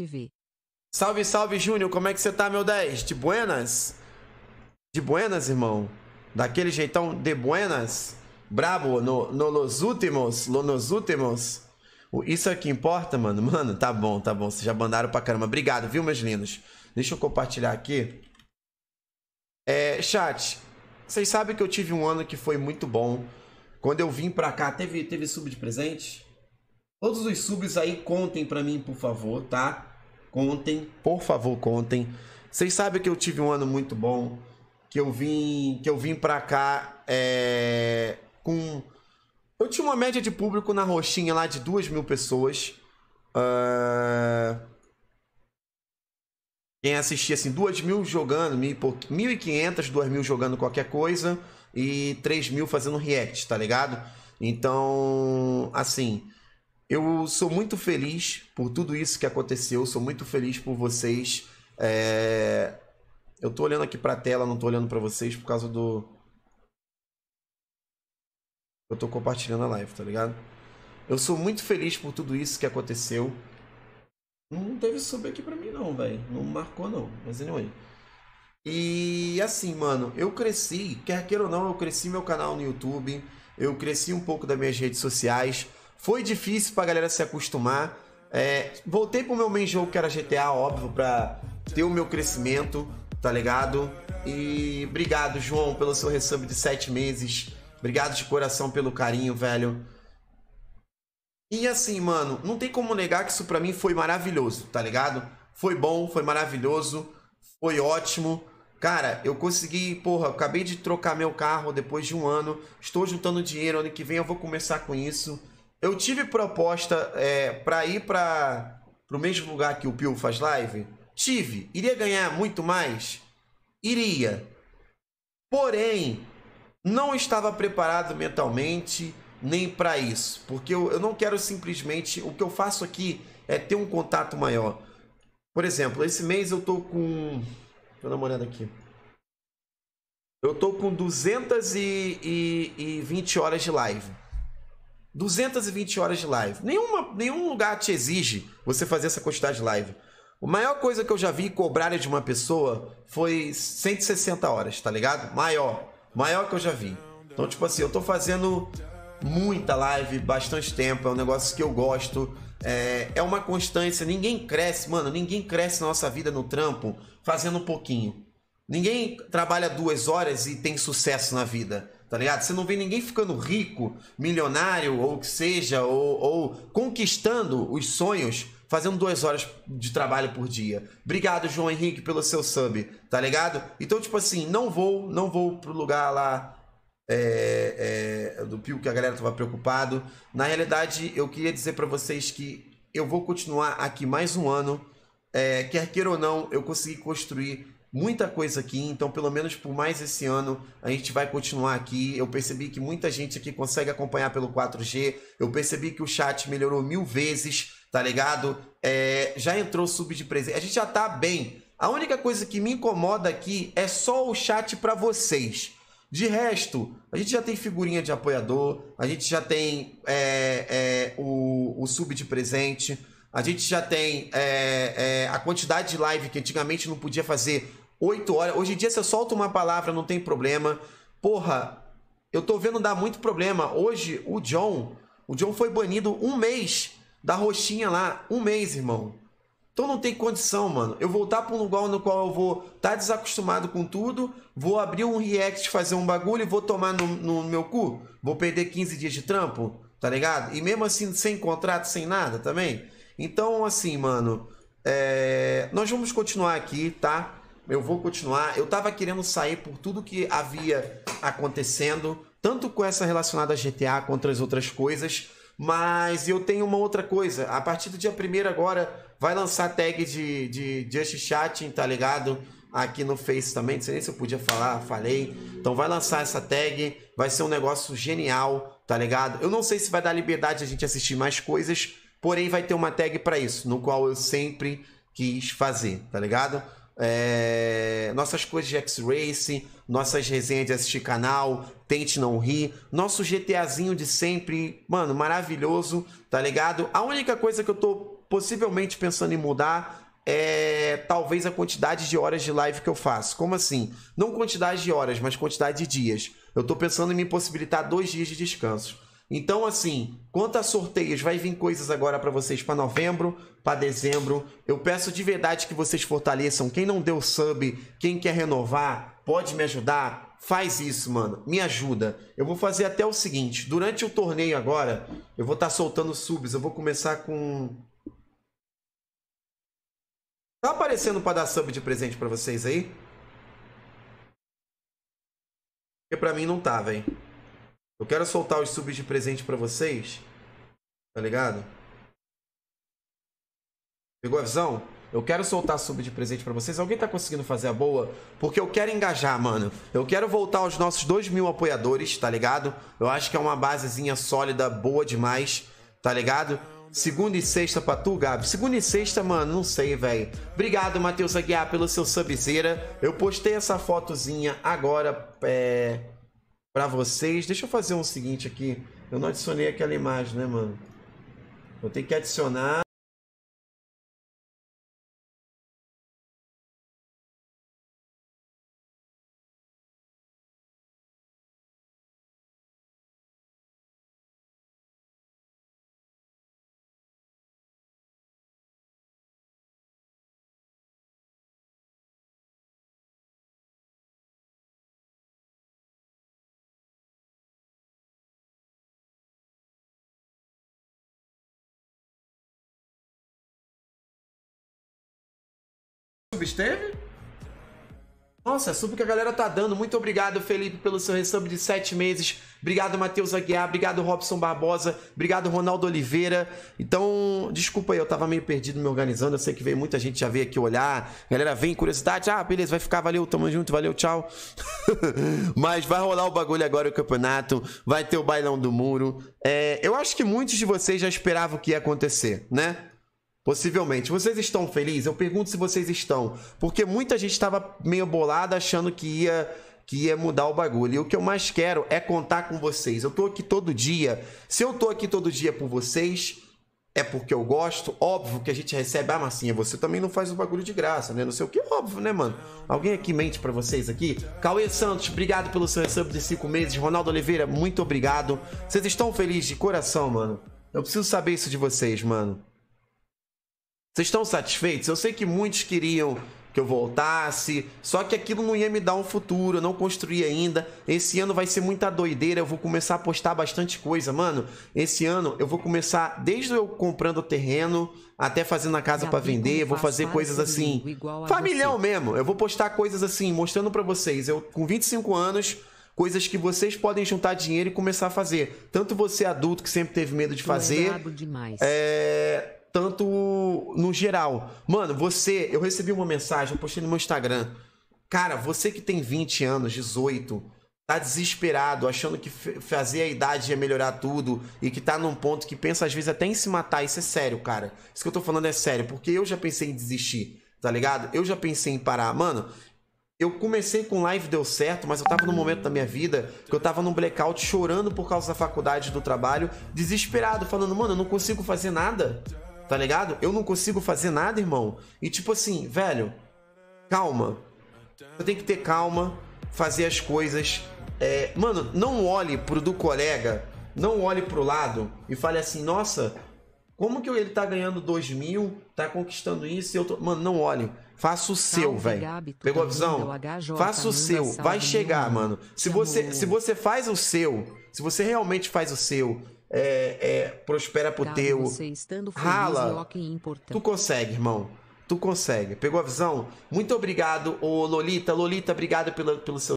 TV. Salve, salve, Júnior. Como é que você tá, meu 10? De buenas? De buenas, irmão. Daquele jeitão de buenas. Brabo, no, no los últimos, lo, nos últimos. Isso é que importa, mano? Mano, tá bom, tá bom. Vocês já mandaram pra caramba. Obrigado, viu, meus lindos? Deixa eu compartilhar aqui. É, chat, vocês sabem que eu tive um ano que foi muito bom. Quando eu vim pra cá, teve, teve sub de presente? Todos os subs aí contem pra mim, por favor, tá? Contem, por favor, contem. Vocês sabem que eu tive um ano muito bom, que eu vim, que eu vim para cá é, com eu tinha uma média de público na roxinha lá de duas mil pessoas. Uh... Quem assistia assim, duas mil jogando, mil e quinhentas, duas mil jogando qualquer coisa e três mil fazendo react, tá ligado? Então, assim, eu sou muito feliz por tudo isso que aconteceu, sou muito feliz por vocês. É... Eu tô olhando aqui pra tela, não tô olhando pra vocês por causa do. Eu tô compartilhando a live, tá ligado? Eu sou muito feliz por tudo isso que aconteceu. Não teve sub aqui pra mim, não, velho. Não marcou, não. Mas anyway. E assim, mano, eu cresci, quer queira ou não, eu cresci meu canal no YouTube, eu cresci um pouco das minhas redes sociais. Foi difícil pra galera se acostumar. É, voltei pro meu main jogo que era GTA, óbvio, pra ter o meu crescimento, tá ligado? E obrigado, João, pelo seu resub de sete meses. Obrigado de coração pelo carinho, velho. E assim, mano, não tem como negar que isso pra mim foi maravilhoso, tá ligado? Foi bom, foi maravilhoso, foi ótimo. Cara, eu consegui, porra, acabei de trocar meu carro depois de um ano. Estou juntando dinheiro, ano que vem eu vou começar com isso. Eu tive proposta é, para ir para o mesmo lugar que o Pio faz live? Tive. Iria ganhar muito mais? Iria. Porém, não estava preparado mentalmente nem para isso. Porque eu, eu não quero simplesmente. O que eu faço aqui é ter um contato maior. Por exemplo, esse mês eu tô com. Deixa eu dar uma olhada aqui. Eu tô com 220 horas de live. 220 horas de live. Nenhuma, nenhum lugar te exige você fazer essa quantidade de live. A maior coisa que eu já vi cobrar de uma pessoa foi 160 horas, tá ligado? Maior. Maior que eu já vi. Então, tipo assim, eu tô fazendo muita live, bastante tempo, é um negócio que eu gosto. É, é uma constância, ninguém cresce, mano, ninguém cresce na nossa vida no trampo fazendo um pouquinho. Ninguém trabalha duas horas e tem sucesso na vida tá ligado? Você não vê ninguém ficando rico, milionário ou que seja, ou, ou conquistando os sonhos fazendo duas horas de trabalho por dia. Obrigado, João Henrique, pelo seu sub, tá ligado? Então, tipo assim, não vou, não vou pro lugar lá é, é, do Pio que a galera tava preocupado. Na realidade, eu queria dizer para vocês que eu vou continuar aqui mais um ano. É, quer queira ou não, eu consegui construir muita coisa aqui, então pelo menos por mais esse ano a gente vai continuar aqui. Eu percebi que muita gente aqui consegue acompanhar pelo 4G, eu percebi que o chat melhorou mil vezes, tá ligado? É, já entrou sub de presente, a gente já tá bem. A única coisa que me incomoda aqui é só o chat para vocês. De resto, a gente já tem figurinha de apoiador, a gente já tem é, é, o, o sub de presente, a gente já tem é, é, a quantidade de live que antigamente não podia fazer 8 horas. Hoje em dia você solta uma palavra, não tem problema. Porra, eu tô vendo dar muito problema. Hoje o John, o John foi banido um mês da roxinha lá. Um mês, irmão. Então não tem condição, mano. Eu voltar para um lugar no qual eu vou estar tá desacostumado com tudo, vou abrir um react, fazer um bagulho e vou tomar no, no meu cu. Vou perder 15 dias de trampo, tá ligado? E mesmo assim, sem contrato, sem nada também. Então, assim, mano, é... nós vamos continuar aqui, tá? Eu vou continuar. Eu tava querendo sair por tudo que havia acontecendo, tanto com essa relacionada a GTA quanto as outras coisas. Mas eu tenho uma outra coisa. A partir do dia 1 agora vai lançar a tag de, de Just Chatting, tá ligado? Aqui no Face também. Não sei nem se eu podia falar, falei. Então vai lançar essa tag. Vai ser um negócio genial, tá ligado? Eu não sei se vai dar liberdade a gente assistir mais coisas Porém, vai ter uma tag para isso, no qual eu sempre quis fazer, tá ligado? É... Nossas coisas de X-Race, nossas resenhas de assistir canal, Tente Não Rir, nosso GTAzinho de sempre, mano, maravilhoso, tá ligado? A única coisa que eu tô possivelmente pensando em mudar é, talvez a quantidade de horas de live que eu faço. Como assim? Não quantidade de horas, mas quantidade de dias. Eu tô pensando em me possibilitar dois dias de descanso. Então, assim, quanto a sorteios, vai vir coisas agora para vocês para novembro, para dezembro. Eu peço de verdade que vocês fortaleçam. Quem não deu sub, quem quer renovar, pode me ajudar? Faz isso, mano. Me ajuda. Eu vou fazer até o seguinte: durante o torneio agora, eu vou estar tá soltando subs. Eu vou começar com. Tá aparecendo para dar sub de presente para vocês aí? Porque pra mim não tá, velho. Eu quero soltar os subs de presente para vocês. Tá ligado? Pegou a visão? Eu quero soltar sub de presente para vocês. Alguém tá conseguindo fazer a boa? Porque eu quero engajar, mano. Eu quero voltar aos nossos 2 mil apoiadores, tá ligado? Eu acho que é uma basezinha sólida, boa demais, tá ligado? Segunda e sexta pra tu, Gabi. Segunda e sexta, mano, não sei, velho. Obrigado, Matheus Aguiar, pelo seu subzeira. Eu postei essa fotozinha agora, é para vocês. Deixa eu fazer um seguinte aqui. Eu não adicionei aquela imagem, né, mano? Eu tenho que adicionar. esteve? Nossa, sub que a galera tá dando. Muito obrigado, Felipe, pelo seu resub de sete meses. Obrigado, Matheus Aguiar. Obrigado, Robson Barbosa. Obrigado, Ronaldo Oliveira. Então, desculpa aí, eu tava meio perdido me organizando. Eu sei que veio muita gente já veio aqui olhar. Galera, vem, curiosidade. Ah, beleza, vai ficar. Valeu, tamo junto, valeu, tchau. Mas vai rolar o bagulho agora, o campeonato. Vai ter o bailão do muro. É, eu acho que muitos de vocês já esperavam o que ia acontecer, né? Possivelmente. Vocês estão felizes? Eu pergunto se vocês estão. Porque muita gente estava meio bolada achando que ia que ia mudar o bagulho. E o que eu mais quero é contar com vocês. Eu tô aqui todo dia. Se eu tô aqui todo dia por vocês, é porque eu gosto. Óbvio que a gente recebe. Ah, Marcinha, você também não faz o bagulho de graça, né? Não sei o que. Óbvio, né, mano? Alguém aqui mente para vocês aqui? Cauê Santos, obrigado pelo seu sub de cinco meses. Ronaldo Oliveira, muito obrigado. Vocês estão felizes de coração, mano? Eu preciso saber isso de vocês, mano. Vocês estão satisfeitos? Eu sei que muitos queriam que eu voltasse, só que aquilo não ia me dar um futuro, eu não construí ainda. Esse ano vai ser muita doideira, eu vou começar a postar bastante coisa, mano. Esse ano eu vou começar desde eu comprando o terreno até fazendo a casa para vender, eu vou fazer coisas assim, Familião mesmo. Eu vou postar coisas assim, mostrando para vocês, eu com 25 anos, coisas que vocês podem juntar dinheiro e começar a fazer. Tanto você adulto que sempre teve medo de fazer, é tanto no geral. Mano, você, eu recebi uma mensagem, eu postei no meu Instagram. Cara, você que tem 20 anos, 18, tá desesperado, achando que fazer a idade ia melhorar tudo e que tá num ponto que pensa às vezes até em se matar, isso é sério, cara. Isso que eu tô falando é sério, porque eu já pensei em desistir, tá ligado? Eu já pensei em parar. Mano, eu comecei com live, deu certo, mas eu tava num momento da minha vida que eu tava num blackout chorando por causa da faculdade do trabalho, desesperado, falando, mano, eu não consigo fazer nada. Tá ligado? Eu não consigo fazer nada, irmão. E tipo assim, velho, calma. Você tem que ter calma, fazer as coisas. É... mano, não olhe pro do colega, não olhe pro lado e fale assim, nossa, como que ele tá ganhando 2 mil, tá conquistando isso e eu tô... Mano, não olhe. Faça o seu, velho. Pegou a tá visão? Tá Faça o seu. Vai chegar, mano. Se você, se você faz o seu, se você realmente faz o seu, é, é, prospera pro teu. Estando feliz, Rala. É tu consegue, irmão. Tu consegue. Pegou a visão? Muito obrigado, ô Lolita. Lolita, obrigado pela, pelo seu.